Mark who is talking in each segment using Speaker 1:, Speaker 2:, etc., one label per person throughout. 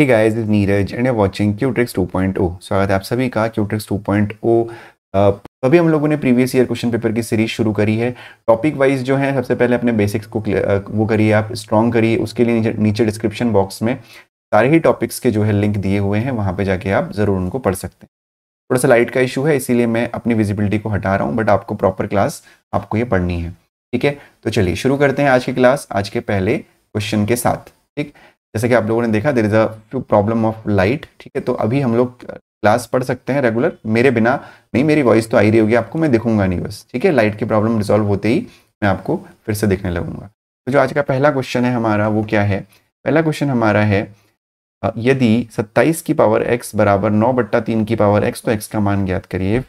Speaker 1: Hey guys, this Neeraj and you're watching 2.0. स्वागत है आप सभी का Qtricks 2.0 अभी हम लोगों ने प्रीवियस ईयर क्वेश्चन पेपर की सीरीज शुरू करी है टॉपिक वाइज जो है सबसे पहले अपने बेसिक्स को वो करिए आप स्ट्रॉन्ग करिए उसके लिए नीचे, डिस्क्रिप्शन बॉक्स में सारे ही टॉपिक्स के जो है लिंक दिए हुए हैं वहाँ पर जाके आप ज़रूर उनको पढ़ सकते हैं थोड़ा सा लाइट का इशू है इसीलिए मैं अपनी विजिबिलिटी को हटा रहा हूँ बट आपको प्रॉपर क्लास आपको ये पढ़नी है ठीक है तो चलिए शुरू करते हैं आज की क्लास आज के पहले क्वेश्चन के साथ ठीक जैसे कि आप लोगों ने देखा there is a problem of light ठीक है तो अभी हम लोग क्लास पढ़ सकते हैं रेगुलर मेरे बिना नहीं मेरी वॉइस तो आई रही होगी आपको मैं दिखूंगा नहीं बस ठीक है लाइट की प्रॉब्लम रिजॉल्व होते ही मैं आपको फिर से देखने लगूंगा तो जो आज का पहला क्वेश्चन है हमारा वो क्या है पहला क्वेश्चन हमारा है यदि 27 की पावर x बराबर नौ बट्टा तीन की पावर x तो x का मान ज्ञात करिए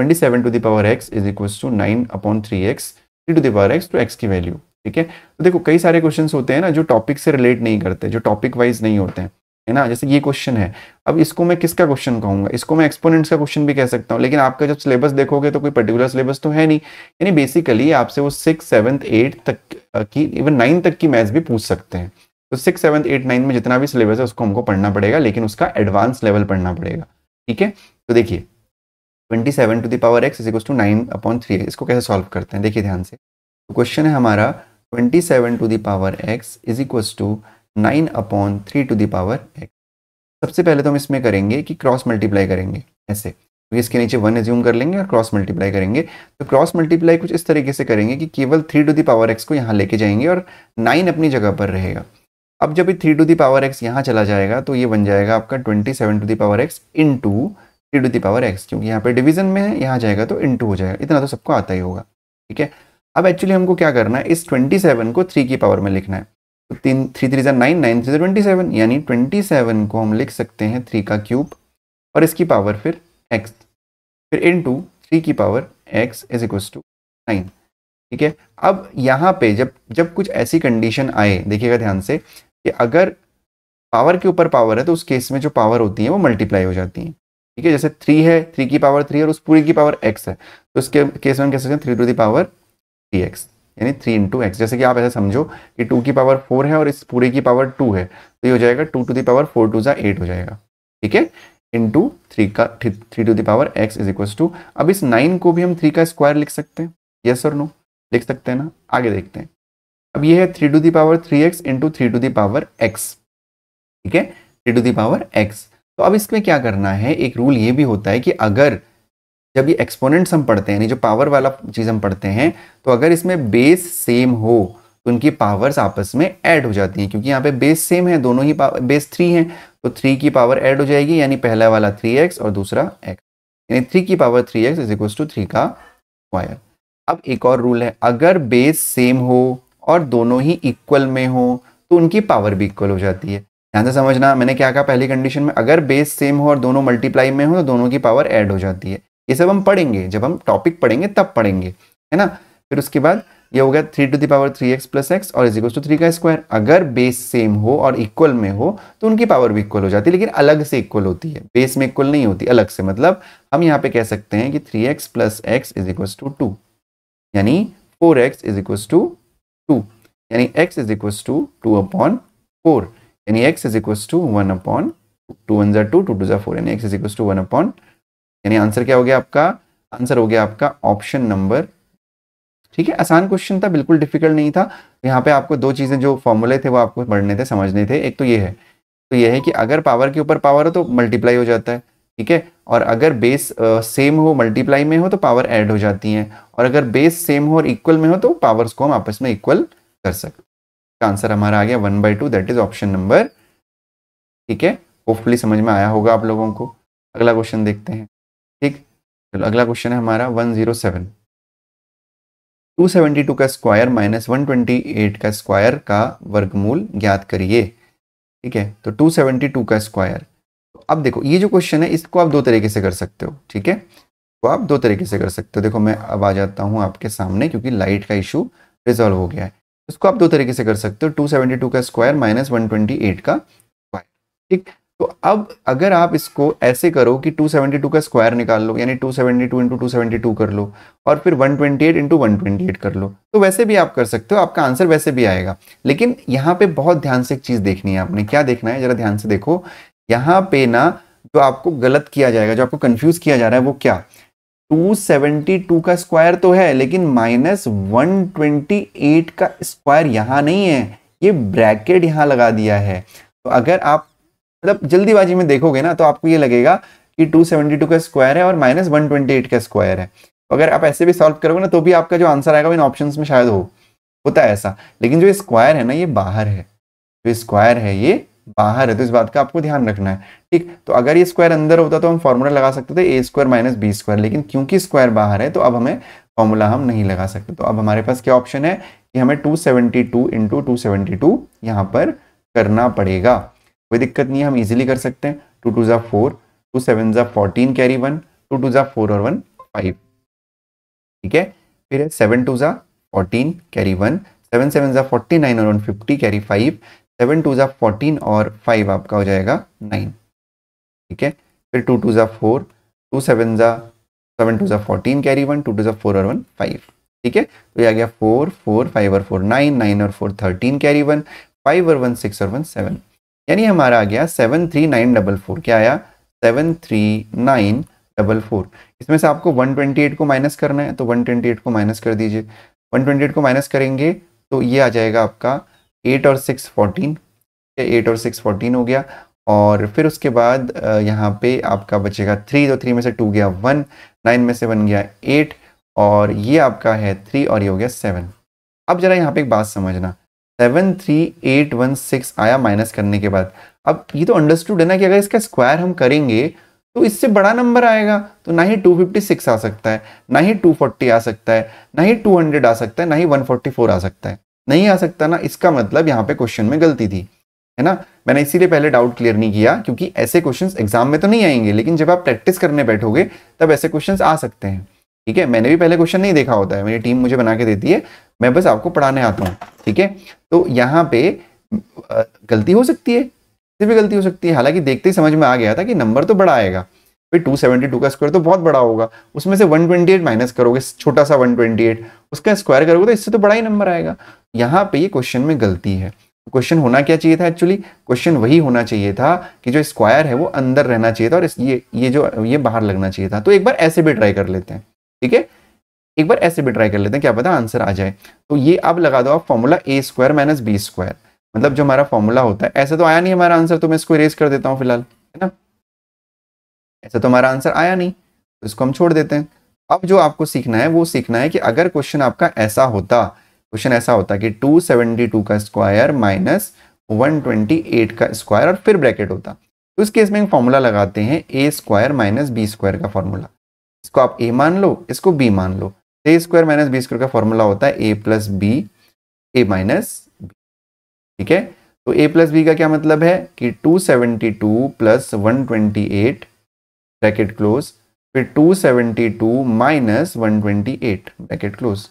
Speaker 1: 27 to the power x is equal to 9 upon 3x 3 to the power x तो x की वैल्यू ठीक है तो देखो कई सारे क्वेश्चन होते हैं ना जो टॉपिक से रिलेट नहीं करते जो टॉपिक वाइज नहीं होते हैं है ना जैसे ये क्वेश्चन है अब इसको मैं किसका क्वेश्चन कहूंगा इसको मैं एक्सपोनेंट्स का क्वेश्चन भी कह सकता हूँ लेकिन आपका जब सिलेबस देखोगे तो कोई पर्टिकुलर सिलेबस तो है नहीं यानी बेसिकली आपसे वो सिक्स सेवन्थ एट तक की इवन नाइन तक की मैथ्स भी पूछ सकते हैं तो सिक्स सेवन्थ एट नाइन में जितना भी सिलेबस है उसको हमको पढ़ना पड़ेगा लेकिन उसका एडवांस लेवल पढ़ना पड़ेगा ठीक है तो देखिए twenty seven to the power x is to nine upon three इसको कैसे सॉल्व करते हैं देखिए ध्यान से क्वेश्चन तो है हमारा 27 to the power x is equals to nine upon three to power x सबसे पहले तो हम इसमें करेंगे कि क्रॉस मल्टीप्लाई करेंगे ऐसे क्योंकि तो इसके नीचे वन एज्यूम कर लेंगे और क्रॉस मल्टीप्लाई करेंगे तो क्रॉस मल्टीप्लाई कुछ इस तरीके से करेंगे कि केवल थ्री टू पावर एक्स को यहाँ लेके जाएंगे और नाइन अपनी जगह पर रहेगा अब जब थ्री टू पावर एक्स यहाँ चला जाएगा तो ये बन जाएगा आपका twenty seven to the power x into three to the power x क्योंकि यहाँ पे डिवीजन में है यहाँ जाएगा तो इन टू हो जाएगा इतना तो सबको आता ही होगा ठीक है अब एक्चुअली हमको क्या करना है इस 27 को 3 की पावर में लिखना है तो तीन थ्री थ्री जन nine nine three twenty seven यानी ट्वेंटी सेवन को हम लिख सकते हैं थ्री का क्यूब और इसकी पावर फिर एक्स फिर इन टू थ्री की power x is equals to nine ठीक है अब यहाँ पे जब जब कुछ ऐसी कंडीशन आए देखिएगा ध्यान से कि अगर पावर के ऊपर पावर है तो उस केस में जो पावर होती है वो मल्टीप्लाई हो जाती है ठीक है जैसे थ्री है थ्री की पावर थ्री और उस पूरी की पावर एक्स है तो उसके केस में हम कह सकते हैं three to the power three x यानी थ्री इंटू एक्स जैसे कि आप ऐसा समझो कि टू की पावर फोर है और इस पूरे की पावर टू है तो ये हो जाएगा two to the power four two ज़ा एट हो जाएगा ठीक है इंटू थ्री का three to the power x is equal to अब इस नाइन को भी हम थ्री का स्क्वायर लिख सकते हैं यस और नो लिख सकते हैं ना आगे देखते हैं अब ये है three to the power three x into three to the power x ठीक है थ्री टू दावर एक्स तो अब इसमें क्या करना है एक रूल ये भी होता है कि अगर जब ये एक्सपोनेंट्स हम पढ़ते हैं जो पावर वाला चीज़ हम पढ़ते हैं तो अगर इसमें बेस सेम हो तो उनकी पावर्स आपस में ऐड हो जाती हैं क्योंकि यहाँ पे बेस सेम है दोनों ही बेस थ्री हैं तो थ्री की पावर ऐड हो जाएगी यानी पहला वाला थ्री एक्स और दूसरा एक्स यानी थ्री की power three x is equal to three का स्क्वायर अब एक और रूल है अगर बेस सेम हो और दोनों ही इक्वल में हो तो उनकी पावर भी इक्वल हो जाती है ध्यान से समझना मैंने क्या कहा पहली कंडीशन में अगर बेस सेम हो और दोनों मल्टीप्लाई में हो तो दोनों की पावर ऐड हो जाती है ये सब हम पढ़ेंगे जब हम टॉपिक पढ़ेंगे तब पढ़ेंगे है ना फिर उसके बाद ये हो गया three to the power three x plus x और इजिक्वल टू थ्री का स्क्वायर अगर बेस सेम हो और इक्वल में हो तो उनकी पावर भी इक्वल हो जाती है लेकिन अलग से इक्वल होती है बेस में इक्वल नहीं होती अलग से मतलब हम यहाँ पे कह सकते हैं कि three x plus x is equal to two यानी four x is to two यानी x is to two upon four यानी x is equal to one upon two one जो टू टू टू जो फोर यानी x is to one upon यानी answer क्या हो गया आपका आंसर हो गया आपका ऑप्शन नंबर ठीक है आसान क्वेश्चन था बिल्कुल डिफिकल्ट नहीं था यहाँ पे आपको दो चीज़ें जो फॉर्मूले थे वो आपको पढ़ने थे समझने थे एक तो ये है तो ये है कि अगर पावर के ऊपर पावर हो तो मल्टीप्लाई हो जाता है ठीक है और अगर बेस सेम हो मल्टीप्लाई में हो तो पावर ऐड हो जाती है और अगर बेस सेम हो और इक्वल में हो तो पावर्स को हम आपस में इक्वल कर सकते आंसर हमारा आ गया one by two that is option number ठीक है होपफुली समझ में आया होगा आप लोगों को अगला क्वेश्चन देखते हैं ठीक चलो अगला क्वेश्चन है हमारा 107 272 का स्क्वायर माइनस 128 का स्क्वायर का वर्गमूल ज्ञात करिए ठीक है तो 272 का स्क्वायर अब देखो ये जो क्वेश्चन है इसको आप दो तरीके से कर सकते हो ठीक है तो आप दो तरीके से कर सकते हो देखो मैं अब आ जाता हूँ आपके सामने क्योंकि लाइट का इशू रिजॉल्व हो गया है इसको आप दो तरीके से कर सकते हो 272 का स्क्वायर माइनस 128 का स्क्वायर ठीक तो अब अगर आप इसको ऐसे करो कि 272 का स्क्वायर निकाल लो यानी 272 सेवेंटी टू इंटू टू कर लो और फिर 128 ट्वेंटी एट इंटू वन कर लो तो वैसे भी आप कर सकते हो आपका आंसर वैसे भी आएगा लेकिन यहाँ पे बहुत ध्यान से एक चीज़ देखनी है आपने क्या देखना है ज़रा ध्यान से देखो यहाँ पे ना जो आपको गलत किया जाएगा जो आपको कन्फ्यूज़ किया जा रहा है वो क्या 272 का स्क्वायर तो है लेकिन माइनस 128 का स्क्वायर यहाँ नहीं है ये ब्रैकेट यहाँ लगा दिया है तो अगर आप मतलब जल्दीबाजी में देखोगे ना तो आपको ये लगेगा कि 272 का स्क्वायर है और माइनस एट का स्क्वायर है अगर आप ऐसे भी सॉल्व करोगे ना तो भी आपका जो आंसर आएगा इन ऑप्शन में शायद हो होता है ऐसा लेकिन जो स्क्वायर है ना ये बाहर है जो स्क्वायर है ये बाहर है तो इस बात का आपको ध्यान रखना है ठीक तो अगर ये स्क्वायर अंदर होता तो हम फॉर्मूला लगा सकते थे A square minus B square लेकिन क्योंकि स्क्वायर बाहर है तो अब हमें फॉर्मूला हम नहीं लगा सकते तो अब हमारे पास क्या ऑप्शन है कि हमें 272 सेवेंटी टू इंटू टू यहाँ पर करना पड़ेगा कोई दिक्कत नहीं है हम इजीली कर सकते हैं टू टू ज़ा फोर टू सेवन ज़ा fourteen carry one two two ज़ा फोर और वन फाइव ठीक है फिर है सेवन टू ज़ा fourteen carry one seven seven ज़ा फोर्टी नाइन और one fifty carry five seven two ज़ा फोर्टीन और फाइव आपका हो जाएगा नाइन ठीक है फिर टू टू ज़ा फोर टू सेवन ज़ा सेवन टू ज़ा fourteen carry one two two ज़ा फोर और वन फाइव ठीक है तो ये आ गया फोर फोर फाइव और फोर नाइन नाइन और four thirteen carry one five और वन सिक्स और वन सेवन यानी हमारा आ गया seven three nine double four क्या आया seven three nine double four इसमें से आपको वन ट्वेंटी एट को माइनस करना है तो वन ट्वेंटी एट को माइनस कर दीजिए वन ट्वेंटी एट को माइनस करेंगे तो ये आ जाएगा आपका एट और सिक्स फोर्टीन एट और सिक्स फोर्टीन हो गया और फिर उसके बाद यहाँ पे आपका बचेगा थ्री तो थ्री में से टू गया वन नाइन में से वन गया एट और ये आपका है थ्री और ये हो गया सेवन अब जरा यहाँ पे एक बात समझना seven three eight one six आया माइनस करने के बाद अब ये तो अंडरस्टूड है ना कि अगर इसका स्क्वायर हम करेंगे तो इससे बड़ा नंबर आएगा तो ना ही 256 आ सकता है ना ही 240 आ सकता है ना ही 200 आ सकता है ना ही 144 आ सकता है नहीं आ सकता ना इसका मतलब यहाँ पे क्वेश्चन में गलती थी है ना मैंने इसीलिए पहले डाउट क्लियर नहीं किया क्योंकि ऐसे क्वेश्चन एग्जाम में तो नहीं आएंगे लेकिन जब आप प्रैक्टिस करने बैठोगे तब ऐसे क्वेश्चन आ सकते हैं ठीक है मैंने भी पहले क्वेश्चन नहीं देखा होता है मेरी टीम मुझे बना के देती है मैं बस आपको पढ़ाने आता हूँ ठीक है तो यहाँ पे गलती हो सकती है किसी भी गलती हो सकती है हालांकि देखते ही समझ में आ गया था कि नंबर तो बड़ा आएगा फिर टू का स्क्वायर तो बहुत बड़ा होगा उसमें से वन ट्वेंटी एट माइनस करोगे छोटा सा वन ट्वेंटी एट उसका स्क्वायर करोगे तो इससे तो बड़ा ही नंबर आएगा यहाँ पे ये क्वेश्चन में गलती है क्वेश्चन होना क्या चाहिए था एक्चुअली क्वेश्चन वही होना चाहिए था कि जो स्क्वायर है वो अंदर रहना चाहिए था और ये ये जो ये बाहर लगना चाहिए था तो एक बार ऐसे भी ट्राई कर लेते हैं ठीक है एक बार ऐसे भी ट्राई कर लेते हैं क्या पता आंसर आ जाए तो ये अब लगा दो आप formula A square minus B square मतलब जो हमारा फॉर्मूला होता है ऐसा तो आया नहीं हमारा आंसर तो मैं इसको इरेज कर देता हूँ फिलहाल है ना ऐसा तो हमारा आंसर आया नहीं तो इसको हम छोड़ देते हैं अब जो आपको सीखना है वो सीखना है कि अगर क्वेश्चन आपका ऐसा होता क्वेश्चन ऐसा होता कि टू का स्क्वायर माइनस 128 का स्क्वायर और फिर ब्रैकेट होता तो उस केस में एक फॉर्मूला लगाते हैं A square minus B square का फॉर्मूला इसको आप ए मान लो इसको बी मान लो A square minus B square का फॉर्मूला होता है A plus B A minus B ठीक है तो ए प्लस बी का क्या मतलब है कि 272 seventy two plus one twenty eight bracket close फिर 272 seventy two minus one twenty eight bracket close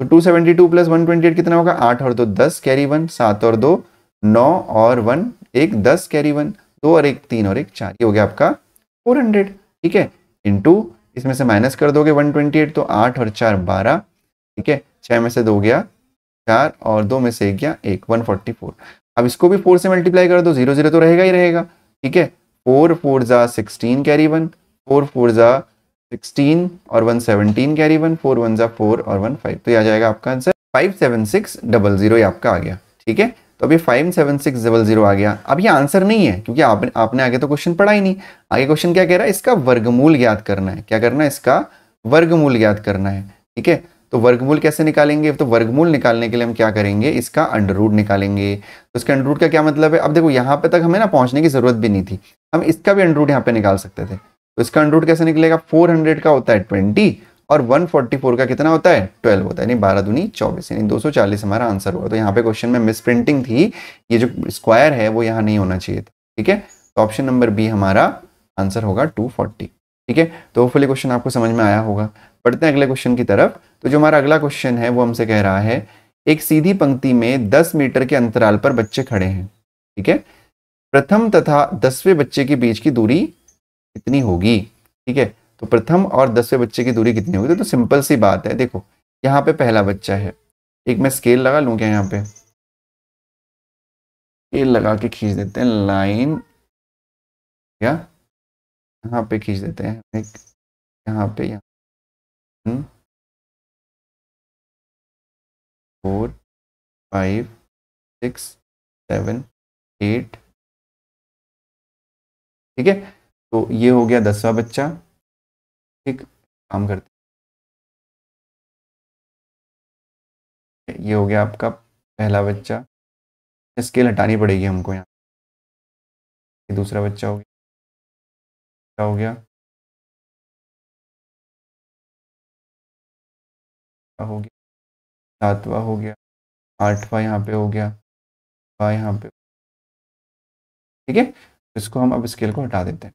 Speaker 1: तो 272 seventy two plus one twenty eight कितना होगा आठ और दो दस कैरी वन सात और दो नौ और वन एक दस कैरी वन दो और एक तीन और एक चार ये हो गया आपका फोर हंड्रेड ठीक है इंटू इसमें से माइनस कर दोगे 128 तो आठ और चार बारह ठीक है छः में से दो गया चार और दो में से एक गया एक 144 अब इसको भी फोर से मल्टीप्लाई कर दो जीरो जीरो तो रहेगा ही रहेगा ठीक है फोर फोर ज़ा sixteen carry one four four ज़ा सिक्सटीन और one seventeen carry one four one ज़ा फोर और वन फाइव तो यह आ जाएगा आपका answer five seven six double zero आपका आ गया ठीक है तो अभी five seven six double zero आ गया अब ये आंसर नहीं है क्योंकि आप, आपने आगे तो क्वेश्चन पढ़ा ही नहीं आगे क्वेश्चन क्या कह रहा है इसका वर्गमूल ज्ञात करना है क्या करना है इसका वर्गमूल ज्ञात करना है ठीक है तो वर्गमूल कैसे निकालेंगे तो वर्गमूल निकालने के लिए हम क्या करेंगे इसका अंडररूट निकालेंगे तो इसका अंडररूट का क्या मतलब है अब देखो यहाँ पे तक हमें ना पहुँचने की जरूरत भी नहीं थी हम इसका भी अंडररूट यहाँ पे निकाल सकते थे तो इसका अंडररूट कैसे निकलेगा 400 का होता है 20 और 144 का कितना होता है 12 होता है यानी बारह दूनी चौबीस यानी 240 हमारा आंसर हुआ तो यहाँ पे क्वेश्चन में मिस प्रिंटिंग थी ये जो स्क्वायर है वो यहाँ नहीं होना चाहिए था ठीक है तो ऑप्शन नंबर बी हमारा आंसर होगा 240 ठीक है तो होपफुली क्वेश्चन आपको समझ में आया होगा पढ़ते हैं अगले क्वेश्चन की तरफ तो जो हमारा अगला क्वेश्चन है वो हमसे कह रहा है एक सीधी पंक्ति में दस मीटर के अंतराल पर बच्चे खड़े हैं ठीक है प्रथम तथा दसवें बच्चे के बीच की दूरी कितनी होगी ठीक है तो प्रथम और दसवें बच्चे की दूरी कितनी होगी तो, तो सिंपल सी बात है देखो यहाँ पे पहला बच्चा है एक मैं स्केल लगा लूँ क्या यहाँ पे स्केल लगा के खींच देते हैं लाइन क्या यहाँ पे खींच देते हैं एक यहाँ पे यहाँ four five six seven eight ठीक है तो ये हो गया दसवा बच्चा ठीक काम करते ये हो गया आपका पहला बच्चा स्केल हटानी पड़ेगी हमको यहाँ दूसरा बच्चा हो गया हो गया हो गया सातवा हो गया आठवा यहाँ पे हो गया यहाँ पे ठीक है इसको हम अब स्केल को हटा देते हैं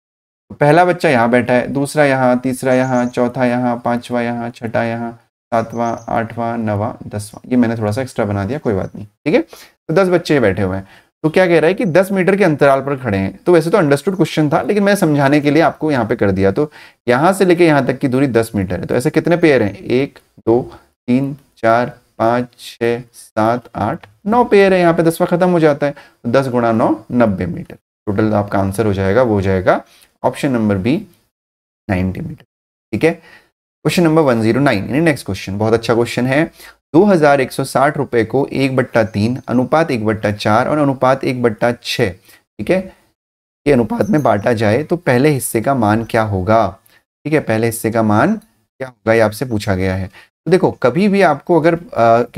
Speaker 1: पहला बच्चा यहाँ बैठा है दूसरा यहाँ तीसरा यहाँ चौथा यहाँ पांचवा यहाँ छठा यहाँ सातवा आठवां नवा दसवां ये मैंने थोड़ा सा एक्स्ट्रा बना दिया कोई बात नहीं ठीक है तो दस बच्चे बैठे हुए हैं तो क्या कह रहा है कि दस मीटर के अंतराल पर खड़े हैं तो वैसे तो अंडरस्टूड क्वेश्चन था लेकिन मैं समझाने के लिए आपको यहाँ पे कर दिया तो यहाँ से लेके यहाँ तक की दूरी दस मीटर है तो ऐसे कितने पेयर हैं एक दो तीन चार पाँच छः सात आठ नौ पेयर है यहाँ पे दसवा खत्म हो जाता है तो दस गुणा नौ नब्बे मीटर टोटल आपका आंसर हो जाएगा वो हो जाएगा option number B ninety metre ठीक है question number one zero nine next question बहुत अच्छा क्वेश्चन है दो हजार एक सौ साठ रुपए को एक बट्टा तीन अनुपात एक बट्टा चार और अनुपात एक बट्टा छ ठीक है के अनुपात में बांटा जाए तो पहले हिस्से का मान क्या होगा ठीक है पहले हिस्से का मान क्या होगा ये आपसे पूछा गया है तो देखो कभी भी आपको अगर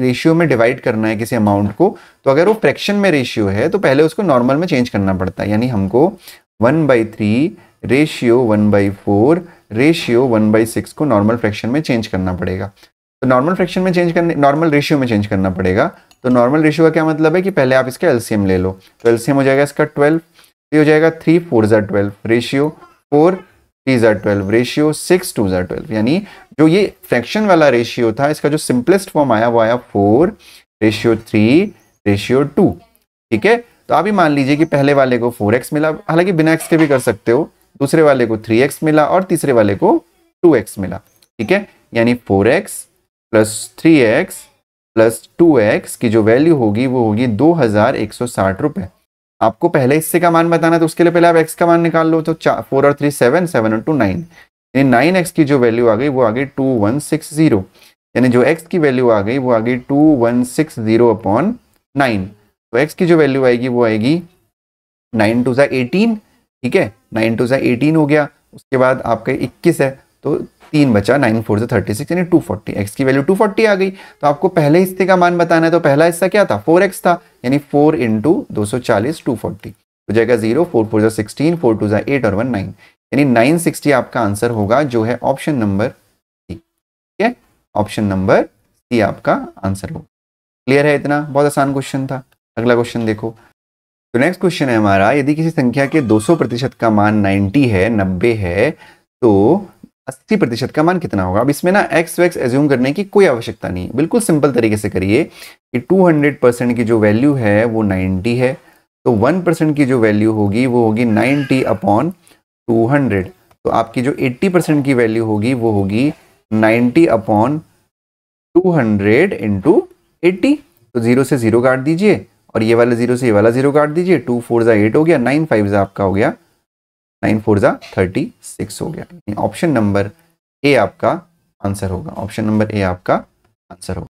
Speaker 1: रेशियो में डिवाइड करना है किसी अमाउंट को तो अगर वो फ्रैक्शन में रेशियो है तो पहले उसको नॉर्मल में चेंज करना पड़ता है यानी हमको one by three ratio one by four ratio one by six को नॉर्मल फ्रैक्शन में चेंज करना पड़ेगा तो नॉर्मल फ्रैक्शन में चेंज करने नॉर्मल रेशियो में चेंज करना पड़ेगा तो नॉर्मल रेशियो का क्या मतलब है कि पहले आप इसका एलसीएम ले लो तो एलसीएम हो जाएगा इसका ट्वेल्व ये हो जाएगा थ्री फोर जार ट्वेल्व रेशियो फोर थ्री जार ट्वेल्व रेशियो सिक्स टू जार ट्वेल्व यानी जो ये फ्रैक्शन वाला रेशियो था इसका जो सिंपलेस्ट फॉर्म आया वो आया four ratio three ratio two ठीक है तो आप ही मान लीजिए कि पहले वाले को फोर एक्स मिला हालांकि बिना एक्स के भी कर सकते हो दूसरे वाले को थ्री एक्स मिला और तीसरे वाले को टू एक्स मिला ठीक है यानी four X plus three x plus two X की जो वैल्यू होगी वो होगी दो हज़ार एक सौ साठ रुपए आपको पहले हिस्से का मान बताना तो उसके लिए पहले आप एक्स का मान निकाल लो तो फोर और थ्री सेवन सेवन और टू नाइन यानी नाइन एक्स की जो वैल्यू आ गई वो आ गई टू वन सिक्स ज़ीरो यानी जो एक्स की वैल्यू आ गई वो आ गई two one six zero upon nine तो एक्स की जो वैल्यू आएगी वो आएगी नाइन टू ज़ा एटीन ठीक है नाइन टू सा एटीन हो गया उसके बाद आपके इक्कीस है तो तीन बचा नाइन फोर से थर्टी सिक्स यानी टू फोर्टी एक्स की वैल्यू टू फोर्टी आ गई तो आपको पहले हिस्से का मान बताना है तो पहला हिस्सा क्या था फोर एक्स था यानी फोर इंटू दो सौ चालीस टू फोर्टी हो जाएगा जीरो फोर फोर जो सिक्सटीन फोर टू जो एट और वन नाइन यानी नाइन सिक्सटी आपका आंसर होगा जो है ऑप्शन नंबर सी ठीक है ऑप्शन नंबर सी आपका आंसर होगा क्लियर है इतना बहुत आसान क्वेश्चन था अगला क्वेश्चन देखो तो नेक्स्ट क्वेश्चन है हमारा यदि किसी संख्या के 200 प्रतिशत का मान 90 है 90 है तो 80 प्रतिशत का मान कितना होगा अब इसमें ना एक्स वैक्स एज्यूम करने की कोई आवश्यकता नहीं बिल्कुल सिंपल तरीके से करिए कि 200 परसेंट की जो वैल्यू है वो 90 है तो 1 परसेंट की जो वैल्यू होगी वो होगी 90 अपॉन 200 तो आपकी जो 80 परसेंट की वैल्यू होगी वो होगी 90 अपॉन 200 हंड्रेड इंटू एट्टी तो ज़ीरो से ज़ीरो काट दीजिए और ये वाला जीरो से ये वाला जीरो काट दीजिए टू फोर ज़ा एट हो गया नाइन फाइव ज़ा आपका हो गया नाइन फोर ज़ा थर्टी सिक्स हो गया ऑप्शन नंबर ए आपका आंसर होगा ऑप्शन नंबर ए आपका आंसर होगा